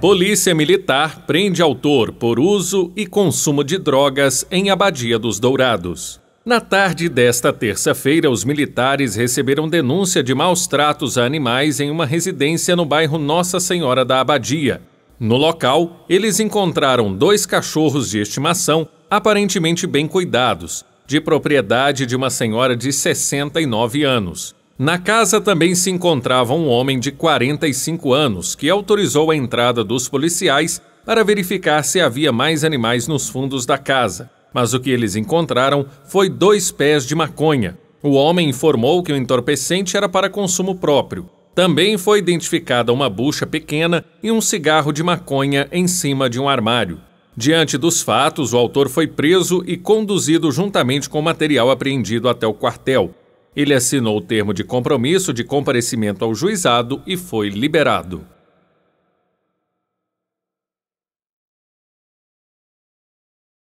Polícia Militar prende autor por uso e consumo de drogas em Abadia dos Dourados. Na tarde desta terça-feira, os militares receberam denúncia de maus tratos a animais em uma residência no bairro Nossa Senhora da Abadia. No local, eles encontraram dois cachorros de estimação, aparentemente bem cuidados, de propriedade de uma senhora de 69 anos. Na casa também se encontrava um homem de 45 anos que autorizou a entrada dos policiais para verificar se havia mais animais nos fundos da casa. Mas o que eles encontraram foi dois pés de maconha. O homem informou que o entorpecente era para consumo próprio. Também foi identificada uma bucha pequena e um cigarro de maconha em cima de um armário. Diante dos fatos, o autor foi preso e conduzido juntamente com o material apreendido até o quartel. Ele assinou o termo de compromisso de comparecimento ao juizado e foi liberado.